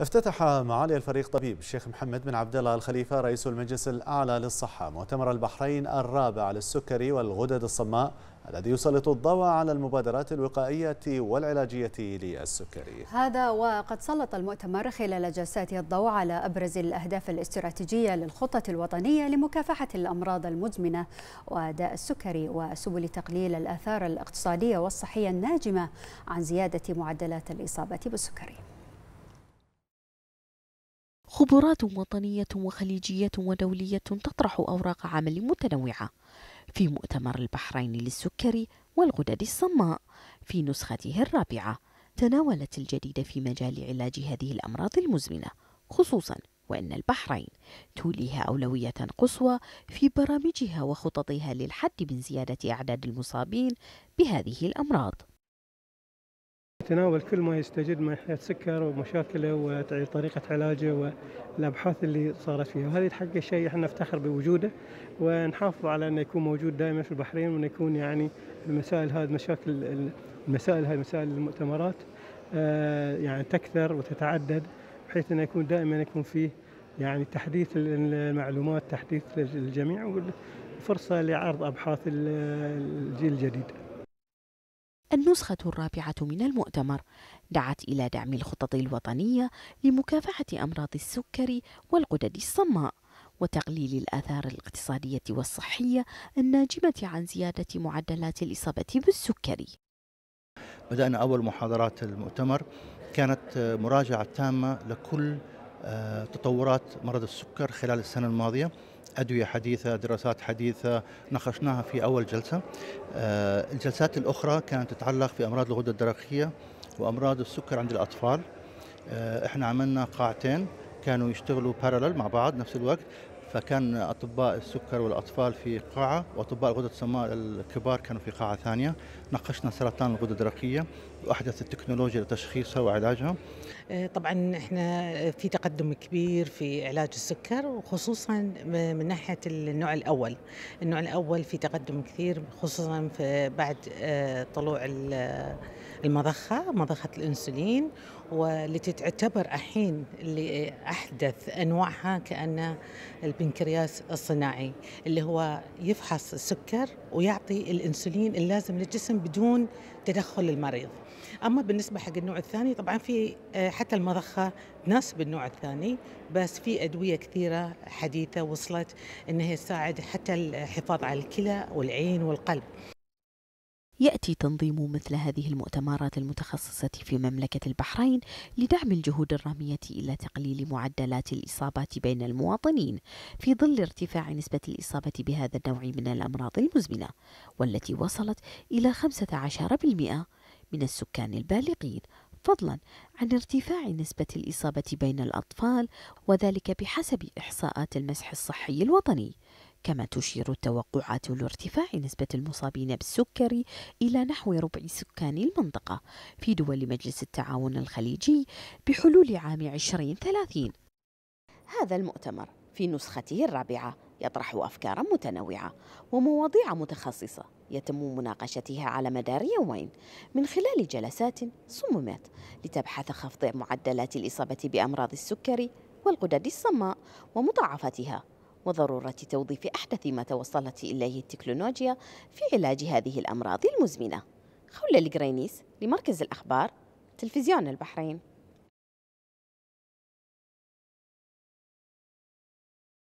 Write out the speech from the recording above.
افتتح معالي الفريق طبيب الشيخ محمد بن عبد الله الخليفه رئيس المجلس الاعلى للصحه مؤتمر البحرين الرابع للسكري والغدد الصماء الذي يسلط الضوء على المبادرات الوقائيه والعلاجيه للسكري. هذا وقد سلط المؤتمر خلال جلساته الضوء على ابرز الاهداف الاستراتيجيه للخطه الوطنيه لمكافحه الامراض المزمنه وداء السكري وسبل تقليل الاثار الاقتصاديه والصحيه الناجمه عن زياده معدلات الاصابه بالسكري. خبرات وطنية وخليجية ودولية تطرح أوراق عمل متنوعة في مؤتمر البحرين للسكري والغدد الصماء في نسخته الرابعة تناولت الجديد في مجال علاج هذه الأمراض المزمنة خصوصا وأن البحرين توليها أولوية قصوى في برامجها وخططها للحد من زيادة أعداد المصابين بهذه الأمراض تناول كل ما يستجد من حيث سكر ومشاكله وطريقة علاجه والأبحاث اللي صارت فيها وهذه حق شيء احنا نفتخر بوجوده ونحافظ على أنه يكون موجود دائما في البحرين وأنه يكون يعني المسائل هذه مشاكل المسائل هذه مسائل المؤتمرات آه، يعني تكثر وتتعدد بحيث أنه يكون دائما يكون فيه يعني تحديث المعلومات تحديث للجميع وفرصة لعرض أبحاث الجيل الجديد النسخة الرابعة من المؤتمر دعت إلى دعم الخطط الوطنية لمكافحة أمراض السكري والغدد الصماء وتقليل الآثار الاقتصادية والصحية الناجمة عن زيادة معدلات الإصابة بالسكري. بدأنا أول محاضرات المؤتمر كانت مراجعة تامة لكل آه، تطورات مرض السكر خلال السنة الماضية أدوية حديثة دراسات حديثة ناقشناها في أول جلسة آه، الجلسات الأخرى كانت تتعلق في أمراض الغدة الدرقية وأمراض السكر عند الأطفال آه، احنا عملنا قاعتين كانوا يشتغلوا بارلل مع بعض نفس الوقت فكان اطباء السكر والاطفال في قاعه واطباء الغدد الصماء الكبار كانوا في قاعه ثانيه ناقشنا سرطان الغدد الدرقيه واحدث التكنولوجيا لتشخيصها وعلاجها آه، طبعا احنا في تقدم كبير في علاج السكر وخصوصا من ناحيه النوع الاول النوع الاول في تقدم كثير خصوصا في بعد آه، طلوع المضخه مضخه الانسولين والتي تعتبر الحين اللي احدث انواعها كان البنكرياس الصناعي اللي هو يفحص السكر ويعطي الانسولين اللازم للجسم بدون تدخل المريض اما بالنسبه حق النوع الثاني طبعا في آه، حتى المضخه تناسب النوع الثاني بس في ادويه كثيره حديثه وصلت انها هي تساعد حتى الحفاظ على الكلى والعين والقلب يأتي تنظيم مثل هذه المؤتمرات المتخصصة في مملكة البحرين لدعم الجهود الرامية إلى تقليل معدلات الإصابات بين المواطنين في ظل ارتفاع نسبة الإصابة بهذا النوع من الأمراض المزمنة والتي وصلت إلى 15% من السكان البالغين فضلا عن ارتفاع نسبة الإصابة بين الأطفال وذلك بحسب إحصاءات المسح الصحي الوطني كما تشير التوقعات لارتفاع نسبة المصابين بالسكري إلى نحو ربع سكان المنطقة في دول مجلس التعاون الخليجي بحلول عام 2030 هذا المؤتمر في نسخته الرابعة يطرح أفكارا متنوعة ومواضيع متخصصة يتم مناقشتها على مدار يومين من خلال جلسات صممت لتبحث خفض معدلات الإصابة بأمراض السكري والغدد الصماء ومضاعفتها وضرورة توظيف أحدث ما توصلت إليه التكنولوجيا في علاج هذه الأمراض المزمنة خولة القرينيس لمركز الأخبار تلفزيون البحرين